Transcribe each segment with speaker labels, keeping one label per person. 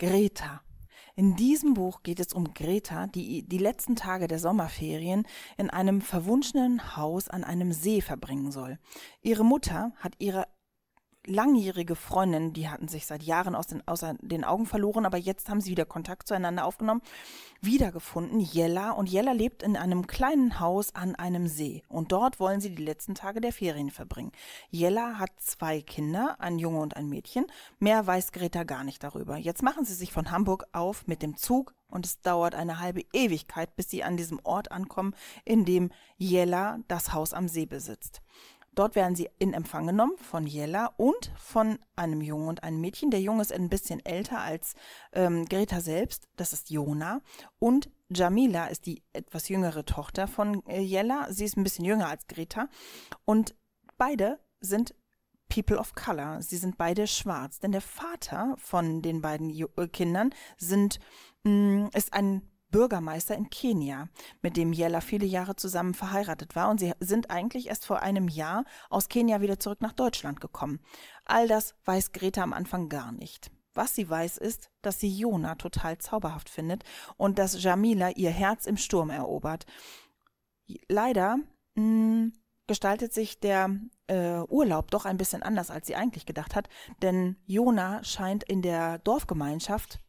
Speaker 1: Greta. In diesem Buch geht es um Greta, die die letzten Tage der Sommerferien in einem verwunschenen Haus an einem See verbringen soll. Ihre Mutter hat ihre langjährige Freundin, die hatten sich seit Jahren aus den, außer den Augen verloren, aber jetzt haben sie wieder Kontakt zueinander aufgenommen, wiedergefunden, Jella. Und Jella lebt in einem kleinen Haus an einem See. Und dort wollen sie die letzten Tage der Ferien verbringen. Jella hat zwei Kinder, ein Junge und ein Mädchen. Mehr weiß Greta gar nicht darüber. Jetzt machen sie sich von Hamburg auf mit dem Zug und es dauert eine halbe Ewigkeit, bis sie an diesem Ort ankommen, in dem Jella das Haus am See besitzt. Dort werden sie in Empfang genommen von Jella und von einem Jungen und einem Mädchen. Der Junge ist ein bisschen älter als ähm, Greta selbst, das ist Jona. Und Jamila ist die etwas jüngere Tochter von äh, Jella. Sie ist ein bisschen jünger als Greta. Und beide sind People of Color. Sie sind beide schwarz. Denn der Vater von den beiden äh, Kindern sind, mh, mm, ist ein Bürgermeister in Kenia, mit dem Jella viele Jahre zusammen verheiratet war. Und sie sind eigentlich erst vor einem Jahr aus Kenia wieder zurück nach Deutschland gekommen. All das weiß Greta am Anfang gar nicht. Was sie weiß, ist, dass sie Jona total zauberhaft findet und dass Jamila ihr Herz im Sturm erobert. Leider mh, mm, gestaltet sich der äh, Urlaub doch ein bisschen anders, als sie eigentlich gedacht hat, denn Jona scheint in der Dorfgemeinschaft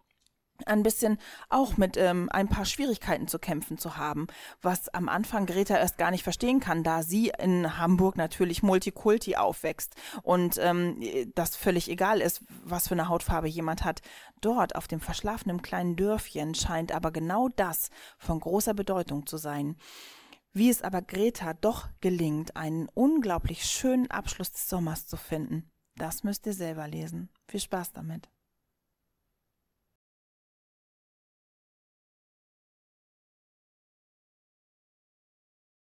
Speaker 1: ein bisschen auch mit ähm, ein paar Schwierigkeiten zu kämpfen zu haben, was am Anfang Greta erst gar nicht verstehen kann, da sie in Hamburg natürlich Multikulti aufwächst und ähm, das völlig egal ist, was für eine Hautfarbe jemand hat. Dort auf dem verschlafenen kleinen Dörfchen scheint aber genau das von großer Bedeutung zu sein. Wie es aber Greta doch gelingt, einen unglaublich schönen Abschluss des Sommers zu finden, das müsst ihr selber lesen. Viel Spaß damit.